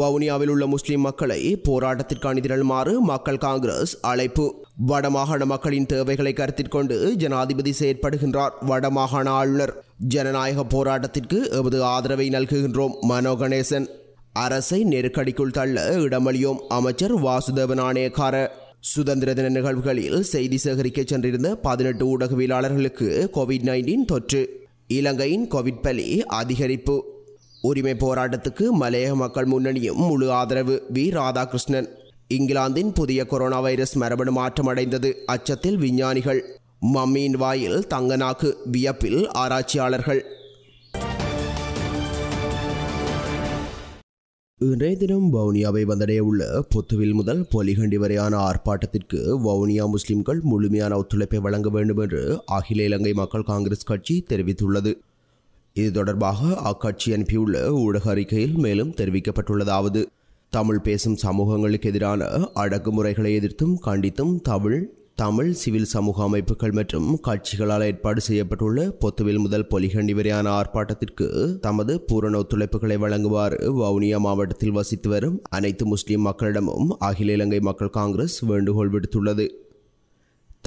வவுனியாவில் உள்ள முஸ்லிம் மக்களை போராட்டத்திற்கு அணிதிரளுமாறு மக்கள் காங்கிரஸ் அழைப்பு வடமாகாண மக்களின் தேவைகளை கருத்தில் கொண்டு ஜனாதிபதி செயற்படுகின்றார் வடமாகாண ஆளுநர் ஜனநாயக போராட்டத்திற்கு எமது ஆதரவை நல்குகின்றோம் மனோ கணேசன் அரசை நெருக்கடிக்குள் தள்ள இடமளியும் அமைச்சர் வாசுதேவன் ஆணையக்கார சுதந்திர தின நிகழ்வுகளில் செய்தி சேகரிக்க சென்றிருந்த பதினெட்டு ஊடகவியலாளர்களுக்கு கோவிட் நைன்டீன் தொற்று இலங்கையின் கோவிட் பலி அதிகரிப்பு உரிமை போராட்டத்துக்கு மலையக மக்கள் முன்னணியும் முழு ஆதரவு வி ராதாகிருஷ்ணன் இங்கிலாந்தின் புதிய கொரோனா வைரஸ் மரபணு மாற்றமடைந்தது அச்சத்தில் விஞ்ஞானிகள் மம்மியின் வாயில் நாக்கு வியப்பில் ஆராய்ச்சியாளர்கள் இன்றைய தினம் வவுனியாவை வந்தடைய உள்ள புத்துவில் முதல் பொலிகண்டி வரையான ஆர்ப்பாட்டத்திற்கு வவுனியா முஸ்லிம்கள் முழுமையான ஒத்துழைப்பை வழங்க வேண்டும் என்று அகில இலங்கை மக்கள் காங்கிரஸ் கட்சி தெரிவித்துள்ளது இது தொடர்பாக அக்கட்சி அனுப்பியுள்ள ஊடக அறிக்கையில் மேலும் தெரிவிக்கப்பட்டுள்ளதாவது தமிழ் பேசும் சமூகங்களுக்கு எதிரான அடக்குமுறைகளை எதிர்த்தும் கண்டித்தும் தமிழ் தமிழ் சிவில் சமூக அமைப்புகள் மற்றும் கட்சிகளால் ஏற்பாடு செய்யப்பட்டுள்ள பொத்துவில் முதல் பொலிகண்டி வரையான ஆர்ப்பாட்டத்திற்கு தமது பூரண ஒத்துழைப்புகளை வழங்குவாறு வவுனியா மாவட்டத்தில் வசித்து வரும் அனைத்து முஸ்லிம் மக்களிடமும் அகில இலங்கை மக்கள் காங்கிரஸ் வேண்டுகோள் விடுத்துள்ளது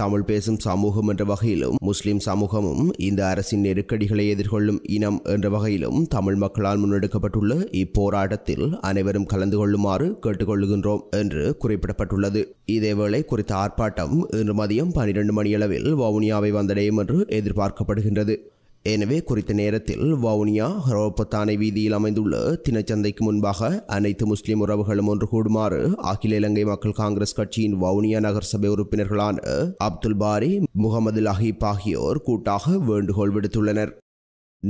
தமிழ் பேசும் சமூகம் என்ற வகையிலும் முஸ்லிம் சமூகமும் இந்த அரசின் நெருக்கடிகளை எதிர்கொள்ளும் இனம் என்ற வகையிலும் தமிழ் மக்களால் முன்னெடுக்கப்பட்டுள்ள இப்போராட்டத்தில் அனைவரும் கலந்து கொள்ளுமாறு கேட்டுக்கொள்கின்றோம் என்று குறிப்பிடப்பட்டுள்ளது இதேவேளை குறித்த ஆர்ப்பாட்டம் இன்று மதியம் பனிரெண்டு மணியளவில் வவுனியாவை வந்தடையும் என்று எதிர்பார்க்கப்படுகின்றது எனவே குறித்த நேரத்தில் வவுனியா ஹரோபத்தானை வீதியில் அமைந்துள்ள தினச்சந்தைக்கு முன்பாக அனைத்து முஸ்லிம் உறவுகளும் ஒன்று கூடுமாறு அகில இலங்கை மக்கள் காங்கிரஸ் கட்சியின் வவுனியா நகரசபை உறுப்பினர்களான அப்துல் பாரி முகமது லஹீப் ஆகியோர் கூட்டாக வேண்டுகோள் விடுத்துள்ளனர்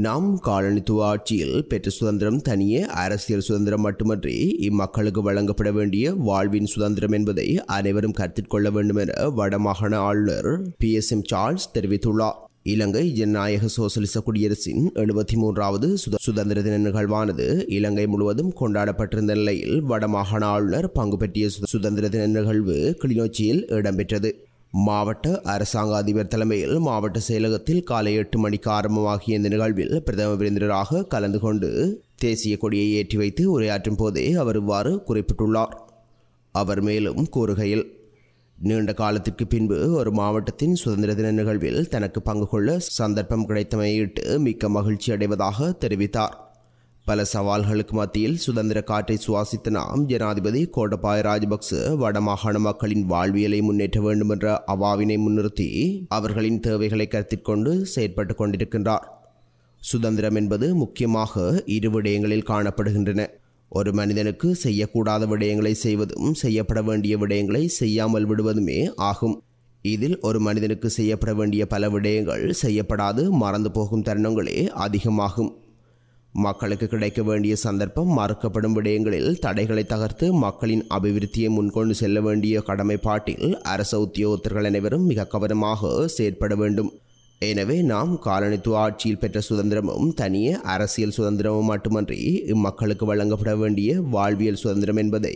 நாம் காலனித்துவ ஆட்சியில் பெற்ற சுதந்திரம் தனியே அரசியல் சுதந்திரம் மட்டுமன்றி இம்மக்களுக்கு வழங்கப்பட வேண்டிய வாழ்வின் சுதந்திரம் என்பதை அனைவரும் கருத்தில் கொள்ள வேண்டும் என வடமாகாண ஆளுநர் பி எஸ் எம் சார்ல்ஸ் தெரிவித்துள்ளார் இலங்கை ஜனநாயக சோசலிச குடியரசின் எழுபத்தி மூன்றாவது சுதந்திர தின நிகழ்வானது இலங்கை முழுவதும் கொண்டாடப்பட்டிருந்த நிலையில் வடமாகாண ஆளுநர் பங்கு பெற்றிய சுதந்திர தின நிகழ்வு கிளிநொச்சியில் இடம்பெற்றது மாவட்ட அரசாங்க அதிபர் தலைமையில் மாவட்ட செயலகத்தில் காலை எட்டு மணிக்கு ஆரம்பமாகிய இந்த நிகழ்வில் பிரதம விருந்தினராக கலந்து கொண்டு தேசிய கொடியை ஏற்றி வைத்து உரையாற்றும் போதே அவர் இவ்வாறு குறிப்பிட்டுள்ளார் அவர் மேலும் கூறுகையில் நீண்ட காலத்திற்கு பின்பு ஒரு மாவட்டத்தின் சுதந்திர தின நிகழ்வில் தனக்கு பங்கு கொள்ள சந்தர்ப்பம் கிடைத்தமையிட்டு மிக்க மகிழ்ச்சி அடைவதாக தெரிவித்தார் பல சவால்களுக்கு மத்தியில் சுதந்திர காற்றை சுவாசித்த நாம் ஜனாதிபதி கோட்டபாய ராஜபக்ச வடமாகாண மக்களின் வாழ்வியலை முன்னேற்ற வேண்டுமென்ற அவாவினை முன்னிறுத்தி அவர்களின் தேவைகளை கருத்தில் கொண்டு செயற்பட்டு கொண்டிருக்கின்றார் சுதந்திரம் என்பது முக்கியமாக இரு விடயங்களில் காணப்படுகின்றன ஒரு மனிதனுக்கு செய்யக்கூடாத விடயங்களை செய்வதும் செய்யப்பட வேண்டிய விடயங்களை செய்யாமல் விடுவதுமே ஆகும் இதில் ஒரு மனிதனுக்கு செய்யப்பட வேண்டிய பல விடயங்கள் செய்யப்படாது மறந்து போகும் தருணங்களே அதிகமாகும் மக்களுக்கு கிடைக்க வேண்டிய சந்தர்ப்பம் மறுக்கப்படும் விடயங்களில் தடைகளை தகர்த்து மக்களின் அபிவிருத்தியை முன்கொண்டு செல்ல வேண்டிய கடமைப்பாட்டில் அரச உத்தியோகத்தர்கள் அனைவரும் மிக கவனமாக செயற்பட வேண்டும் எனவே நாம் காலனித்துவ ஆட்சியில் பெற்ற சுதந்திரமும் தனிய அரசியல் சுதந்திரமும் மட்டுமன்றி இம்மக்களுக்கு வழங்கப்பட வேண்டிய வாழ்வியல் சுதந்திரம் என்பதை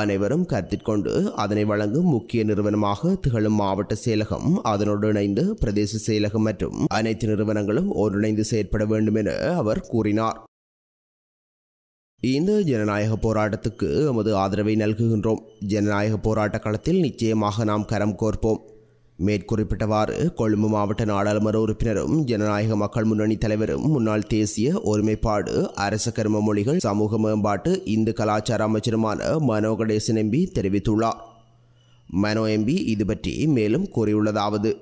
அனைவரும் கருத்திற்கொண்டு அதனை வழங்கும் முக்கிய நிறுவனமாக திகழும் மாவட்ட செயலகம் அதனோடு இணைந்து பிரதேச செயலகம் மற்றும் அனைத்து நிறுவனங்களும் ஒருங்கிணைந்து செயற்பட வேண்டும் என அவர் கூறினார் இந்த ஜனநாயக போராட்டத்துக்கு எமது ஆதரவை நல்குகின்றோம் ஜனநாயக போராட்ட களத்தில் நிச்சயமாக நாம் கரம் கோர்ப்போம் மேற்குறிப்பிட்டவாறு கொழும்பு மாவட்ட நாடாளுமன்ற உறுப்பினரும் ஜனநாயக மக்கள் முன்னணி தலைவரும் முன்னாள் தேசிய ஒருமைப்பாடு அரச கர்ம மொழிகள் சமூக மேம்பாட்டு இந்து கலாச்சார அமைச்சருமான மனோ கணேசன் எம்பி தெரிவித்துள்ளார் மனோ எம்பி இது பற்றி மேலும் கூறியுள்ளதாவது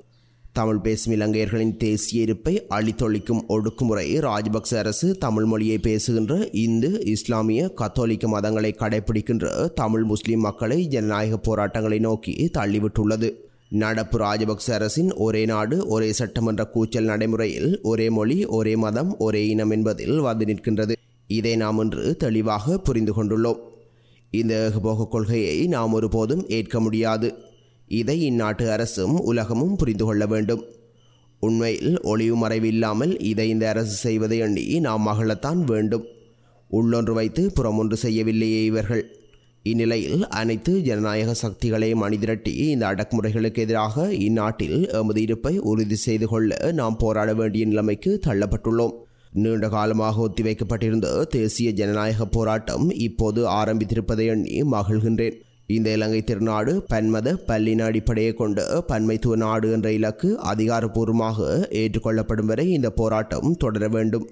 தமிழ் பேசும் இலங்கையர்களின் தேசிய இருப்பை அழித்தொழிக்கும் ஒடுக்குமுறை ராஜபக்ச அரசு தமிழ் மொழியை பேசுகின்ற இந்து இஸ்லாமிய கத்தோலிக்க மதங்களை கடைபிடிக்கின்ற தமிழ் முஸ்லிம் மக்களை ஜனநாயக போராட்டங்களை நோக்கி தள்ளிவிட்டுள்ளது நடப்பு ராஜபக்ச அரசின் ஒரே நாடு ஒரே சட்டமன்ற கூச்சல் நடைமுறையில் ஒரே மொழி ஒரே மதம் ஒரே இனம் என்பதில் வந்து நிற்கின்றது இதை நாம் இன்று தெளிவாக புரிந்து கொண்டுள்ளோம் இந்த ஏகபோக கொள்கையை நாம் ஒருபோதும் ஏற்க முடியாது இதை இந்நாட்டு அரசும் உலகமும் புரிந்து கொள்ள வேண்டும் உண்மையில் ஒளிவு மறைவு இல்லாமல் இதை இந்த அரசு செய்வதை எண்ணி நாம் மகளத்தான் வேண்டும் உள்ளொன்று வைத்து புறமொன்று செய்யவில்லையே இவர்கள் இந்நிலையில் அனைத்து ஜனநாயக சக்திகளையும் அணிதிரட்டி இந்த அடக்குமுறைகளுக்கு எதிராக இந்நாட்டில் எமது இருப்பை உறுதி செய்து கொள்ள நாம் போராட வேண்டிய நிலைமைக்கு தள்ளப்பட்டுள்ளோம் நீண்ட காலமாக ஒத்திவைக்கப்பட்டிருந்த தேசிய ஜனநாயக போராட்டம் இப்போது ஆரம்பித்திருப்பதை எண்ணி மகிழ்கின்றேன் இந்த இலங்கை திருநாடு பன்மத பல்லின அடிப்படையை கொண்ட பன்மைத்துவ நாடு என்ற இலக்கு அதிகாரப்பூர்வமாக ஏற்றுக்கொள்ளப்படும் வரை இந்த போராட்டம் தொடர வேண்டும்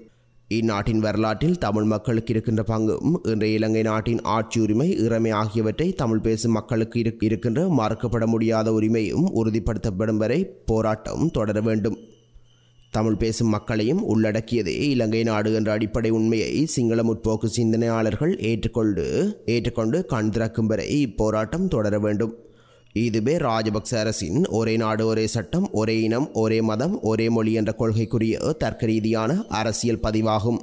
இந்நாட்டின் வரலாற்றில் தமிழ் மக்களுக்கு இருக்கின்ற பங்கும் இன்றைய இலங்கை நாட்டின் ஆட்சி உரிமை இறமை ஆகியவற்றை தமிழ் பேசும் மக்களுக்கு இருக்கின்ற மறுக்கப்பட முடியாத உரிமையும் உறுதிப்படுத்தப்படும் வரை போராட்டம் தொடர வேண்டும் தமிழ் பேசும் மக்களையும் உள்ளடக்கியதே இலங்கை நாடு என்ற அடிப்படை உண்மையை சிங்கள முற்போக்கு சிந்தனையாளர்கள் ஏற்றுக்கொண்டு ஏற்றுக்கொண்டு கண் திறக்கும் வரை இப்போராட்டம் தொடர வேண்டும் இதுவே ராஜபக்ச அரசின் ஒரே நாடு ஒரே சட்டம் ஒரே இனம் ஒரே மதம் ஒரே மொழி என்ற கொள்கைக்குரிய தர்க்கரீதியான அரசியல் பதிவாகும்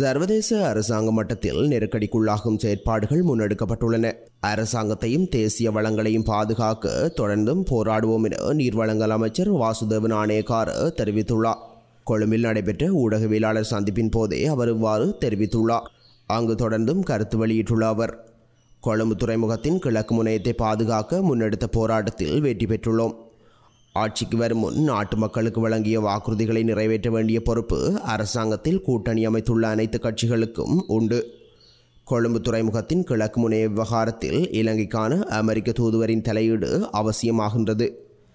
சர்வதேச அரசாங்க மட்டத்தில் நெருக்கடிக்குள்ளாகும் செயற்பாடுகள் முன்னெடுக்கப்பட்டுள்ளன அரசாங்கத்தையும் தேசிய வளங்களையும் பாதுகாக்க தொடர்ந்தும் போராடுவோம் என நீர்வளங்கள் அமைச்சர் வாசுதேவ் நாணயக்கார தெரிவித்துள்ளார் கொழும்பில் நடைபெற்ற ஊடகவியலாளர் சந்திப்பின் போதே அவர் இவ்வாறு தெரிவித்துள்ளார் அங்கு தொடர்ந்தும் கருத்து வெளியிட்டுள்ள அவர் கொழும்பு துறைமுகத்தின் கிழக்கு முனையத்தை பாதுகாக்க முன்னெடுத்த போராட்டத்தில் வெற்றி பெற்றுள்ளோம் ஆட்சிக்கு வரும் முன் நாட்டு மக்களுக்கு வழங்கிய வாக்குறுதிகளை நிறைவேற்ற வேண்டிய பொறுப்பு அரசாங்கத்தில் கூட்டணி அமைத்துள்ள அனைத்து கட்சிகளுக்கும் உண்டு கொழும்பு துறைமுகத்தின் கிழக்கு முனைய விவகாரத்தில் இலங்கைக்கான அமெரிக்க தூதுவரின் தலையீடு அவசியமாகின்றது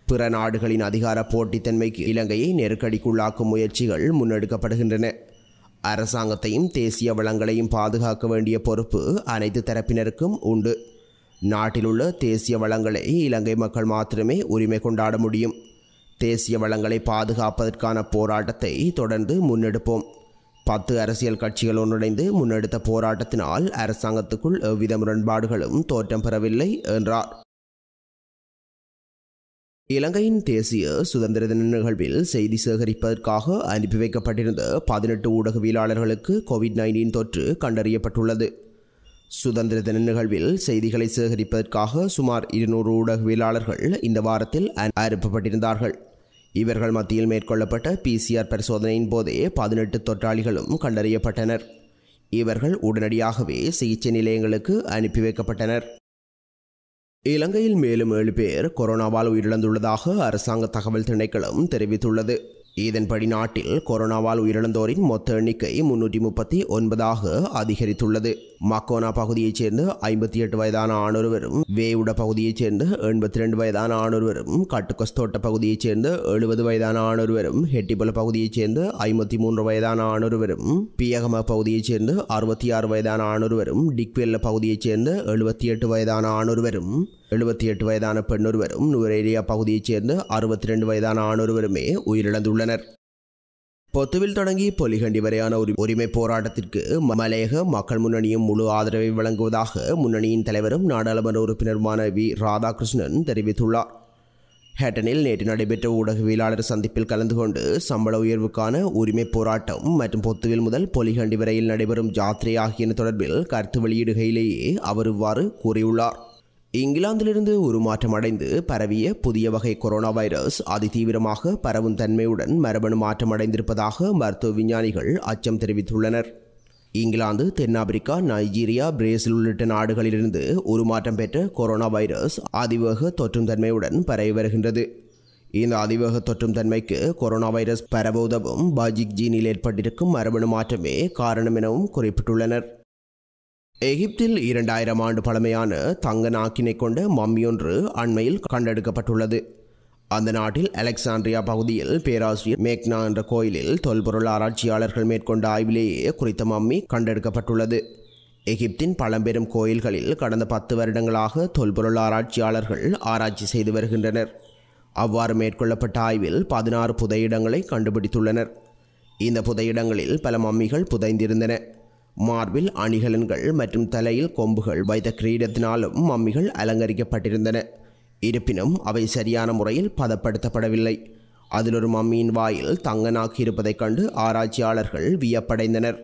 பிற நாடுகளின் அதிகார போட்டித்தன்மைக்கு இலங்கையை நெருக்கடிக்குள்ளாக்கும் முயற்சிகள் முன்னெடுக்கப்படுகின்றன அரசாங்கத்தையும் தேசிய வளங்களையும் பாதுகாக்க வேண்டிய பொறுப்பு அனைத்து தரப்பினருக்கும் உண்டு நாட்டில் உள்ள தேசிய வளங்களை இலங்கை மக்கள் மாத்திரமே உரிமை கொண்டாட முடியும் தேசிய வளங்களை பாதுகாப்பதற்கான போராட்டத்தை தொடர்ந்து முன்னெடுப்போம் பத்து அரசியல் கட்சிகள் ஒன்றிணைந்து முன்னெடுத்த போராட்டத்தினால் அரசாங்கத்துக்குள் எவ்வித முரண்பாடுகளும் தோற்றம் பெறவில்லை என்றார் இலங்கையின் தேசிய சுதந்திர தின நிகழ்வில் செய்தி சேகரிப்பதற்காக அனுப்பி வைக்கப்பட்டிருந்த பதினெட்டு ஊடகவியலாளர்களுக்கு கோவிட் நைன்டீன் தொற்று கண்டறியப்பட்டுள்ளது சுதந்திர தின நிகழ்வில் செய்திகளை சேகரிப்பதற்காக சுமார் இருநூறு ஊடகவியலாளர்கள் இந்த வாரத்தில் அனுப்பப்பட்டிருந்தார்கள் இவர்கள் மத்தியில் மேற்கொள்ளப்பட்ட பிசிஆர் பரிசோதனையின் போதே பதினெட்டு தொற்றாளிகளும் கண்டறியப்பட்டனர் இவர்கள் உடனடியாகவே சிகிச்சை நிலையங்களுக்கு அனுப்பி வைக்கப்பட்டனர் இலங்கையில் மேலும் ஏழு பேர் கொரோனாவால் உயிரிழந்துள்ளதாக அரசாங்க தகவல் திணைக்களம் தெரிவித்துள்ளது இதன்படி நாட்டில் கொரோனாவால் உயிரிழந்தோரின் மொத்த எண்ணிக்கை முன்னூற்றி முப்பத்தி ஒன்பதாக அதிகரித்துள்ளது மக்கோனா பகுதியைச் சேர்ந்த ஐம்பத்தி எட்டு வயதான ஆணொருவரும் வேவுட பகுதியைச் சேர்ந்த எண்பத்தி ரெண்டு வயதான ஆணொருவரும் கட்டுக்கஸ் தோட்ட பகுதியைச் சேர்ந்த எழுபது வயதான ஆணொருவரும் ஹெட்டிபல பகுதியைச் சேர்ந்த ஐம்பத்தி மூன்று வயதான ஆணொருவரும் பியகம பகுதியைச் சேர்ந்த அறுபத்தி ஆறு வயதான ஆணொருவரும் டிக்வெல்ல பகுதியைச் சேர்ந்த எழுபத்தி எட்டு வயதான ஆணொருவரும் எழுபத்தி எட்டு வயதான பெண் ஒருவரும் நுவரேலியா பகுதியைச் சேர்ந்த அறுபத்தி ரெண்டு வயதான ஒருவருமே உயிரிழந்துள்ளனர் பொத்துவில் தொடங்கி பொலிகண்டி வரையான உரி உரிமை போராட்டத்திற்கு மலையக மக்கள் முன்னணியும் முழு ஆதரவை வழங்குவதாக முன்னணியின் தலைவரும் நாடாளுமன்ற உறுப்பினருமான வி ராதாகிருஷ்ணன் தெரிவித்துள்ளார் ஹேட்டனில் நேற்று நடைபெற்ற ஊடகவியலாளர் சந்திப்பில் கலந்து கொண்டு சம்பள உயர்வுக்கான உரிமை போராட்டம் மற்றும் பொத்துவில் முதல் பொலிகண்டி வரையில் நடைபெறும் ஜாத்திரை ஆகியன தொடர்பில் கருத்து வெளியிடுகையிலேயே அவர் இவ்வாறு கூறியுள்ளார் இங்கிலாந்திலிருந்து உருமாற்றம் அடைந்து பரவிய புதிய வகை கொரோனா வைரஸ் அதிதீவிரமாக பரவும் தன்மையுடன் மரபணு மாற்றம் அடைந்திருப்பதாக மருத்துவ விஞ்ஞானிகள் அச்சம் தெரிவித்துள்ளனர் இங்கிலாந்து தென்னாப்பிரிக்கா நைஜீரியா பிரேசில் உள்ளிட்ட நாடுகளிலிருந்து உருமாற்றம் பெற்ற கொரோனா வைரஸ் அதிவேக தொற்றும் தன்மையுடன் பரவி வருகின்றது இந்த அதிவேக தொற்றும் தன்மைக்கு கொரோனா வைரஸ் பரவ உதவும் பாஜிக் ஜீனில் ஏற்பட்டிருக்கும் மரபணு மாற்றமே காரணம் எனவும் குறிப்பிட்டுள்ளனர் எகிப்தில் இரண்டாயிரம் ஆண்டு பழமையான தங்க நாக்கினை கொண்ட மம்மியொன்று அண்மையில் கண்டெடுக்கப்பட்டுள்ளது அந்த நாட்டில் அலெக்சாண்ட்ரியா பகுதியில் பேராசிரியர் மேக்னா என்ற கோயிலில் தொல்பொருள் ஆராய்ச்சியாளர்கள் மேற்கொண்ட ஆய்விலேயே குறித்த மம்மி கண்டெடுக்கப்பட்டுள்ளது எகிப்தின் பழம்பெரும் கோயில்களில் கடந்த பத்து வருடங்களாக தொல்பொருள் ஆராய்ச்சியாளர்கள் ஆராய்ச்சி செய்து வருகின்றனர் அவ்வாறு மேற்கொள்ளப்பட்ட ஆய்வில் பதினாறு புதையிடங்களை கண்டுபிடித்துள்ளனர் இந்த புதையிடங்களில் பல மம்மிகள் புதைந்திருந்தன மார்பில் அணிகலன்கள் மற்றும் தலையில் கொம்புகள் வைத்த கிரீடத்தினாலும் மம்மிகள் அலங்கரிக்கப்பட்டிருந்தன இருப்பினும் அவை சரியான முறையில் பதப்படுத்தப்படவில்லை அதில் ஒரு மம்மியின் வாயில் தங்க இருப்பதைக் கண்டு ஆராய்ச்சியாளர்கள் வியப்படைந்தனர்